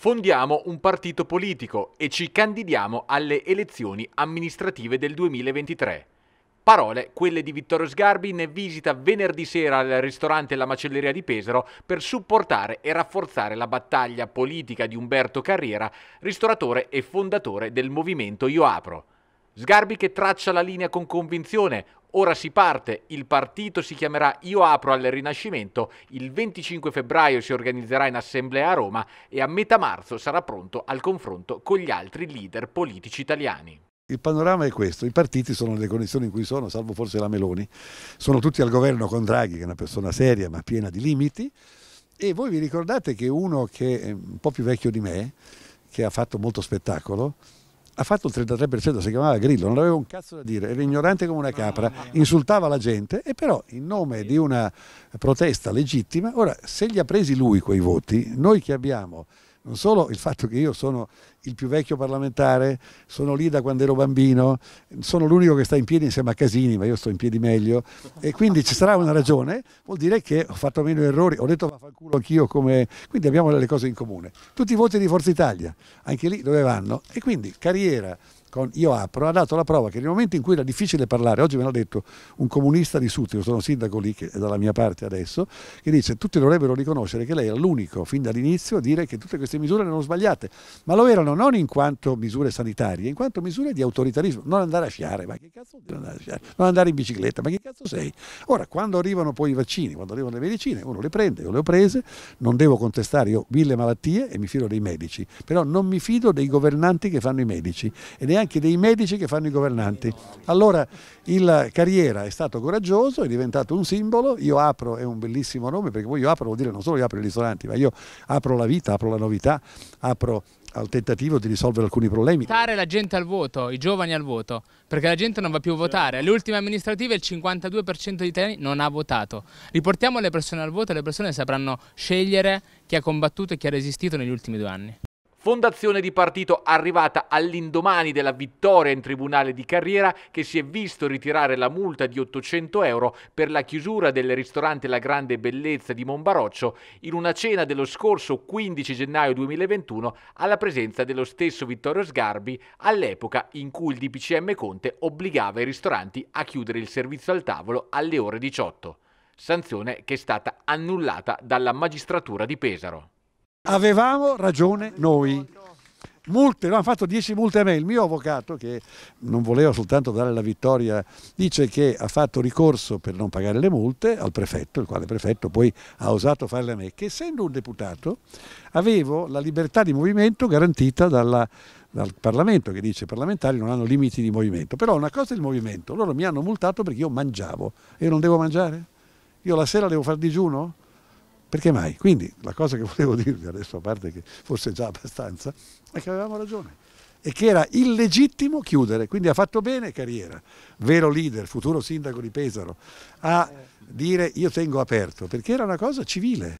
Fondiamo un partito politico e ci candidiamo alle elezioni amministrative del 2023. Parole quelle di Vittorio Sgarbi in visita venerdì sera al ristorante La Macelleria di Pesaro per supportare e rafforzare la battaglia politica di Umberto Carriera, ristoratore e fondatore del movimento Io Apro. Sgarbi che traccia la linea con convinzione, Ora si parte, il partito si chiamerà Io apro al Rinascimento, il 25 febbraio si organizzerà in assemblea a Roma e a metà marzo sarà pronto al confronto con gli altri leader politici italiani. Il panorama è questo, i partiti sono nelle condizioni in cui sono, salvo forse la Meloni, sono tutti al governo con Draghi, che è una persona seria ma piena di limiti, e voi vi ricordate che uno che è un po' più vecchio di me, che ha fatto molto spettacolo, ha fatto il 33%, si chiamava Grillo, non aveva un cazzo da dire, era ignorante come una capra, ah, ah, ah. insultava la gente e però in nome di una protesta legittima, ora se li ha presi lui quei voti, noi che abbiamo non solo il fatto che io sono il più vecchio parlamentare, sono lì da quando ero bambino, sono l'unico che sta in piedi insieme a Casini, ma io sto in piedi meglio, e quindi ci sarà una ragione, vuol dire che ho fatto meno errori, ho detto vaffanculo anch'io come... quindi abbiamo le cose in comune. Tutti i voti di Forza Italia, anche lì dove vanno, e quindi carriera, con Io Apro ha dato la prova che nel momento in cui era difficile parlare, oggi me l'ha detto un comunista di Sutio, sono sindaco lì che è dalla mia parte adesso, che dice tutti dovrebbero riconoscere che lei era l'unico fin dall'inizio a dire che tutte queste misure erano sbagliate, ma lo erano non in quanto misure sanitarie, in quanto misure di autoritarismo, non andare a fiare, ma che cazzo non andare a sciare, non andare in bicicletta, ma che cazzo sei? Ora, quando arrivano poi i vaccini, quando arrivano le medicine, uno le prende, io le ho prese, non devo contestare, io ho mille malattie e mi fido dei medici, però non mi fido dei governanti che fanno i medici ed è neanche dei medici che fanno i governanti. Allora il Carriera è stato coraggioso, è diventato un simbolo, io apro, è un bellissimo nome perché poi io apro vuol dire non solo io apro gli isolanti, ma io apro la vita, apro la novità, apro al tentativo di risolvere alcuni problemi. Votare la gente al voto, i giovani al voto, perché la gente non va più a votare. Alle ultime amministrative il 52% di italiani non ha votato. Riportiamo le persone al voto e le persone sapranno scegliere chi ha combattuto e chi ha resistito negli ultimi due anni. Fondazione di partito arrivata all'indomani della vittoria in tribunale di Carriera che si è visto ritirare la multa di 800 euro per la chiusura del ristorante La Grande Bellezza di Monbaroccio in una cena dello scorso 15 gennaio 2021 alla presenza dello stesso Vittorio Sgarbi all'epoca in cui il DPCM Conte obbligava i ristoranti a chiudere il servizio al tavolo alle ore 18, sanzione che è stata annullata dalla magistratura di Pesaro. Avevamo ragione noi. Multe, hanno fatto 10 multe a me, il mio avvocato che non voleva soltanto dare la vittoria dice che ha fatto ricorso per non pagare le multe al prefetto, il quale prefetto poi ha osato farle a me, che essendo un deputato avevo la libertà di movimento garantita dalla, dal Parlamento che dice che i parlamentari non hanno limiti di movimento, però una cosa è il movimento, loro mi hanno multato perché io mangiavo, io non devo mangiare? Io la sera devo fare digiuno? Perché mai? Quindi la cosa che volevo dirvi adesso, a parte che forse già abbastanza, è che avevamo ragione e che era illegittimo chiudere, quindi ha fatto bene Carriera, vero leader, futuro sindaco di Pesaro, a eh. dire io tengo aperto, perché era una cosa civile.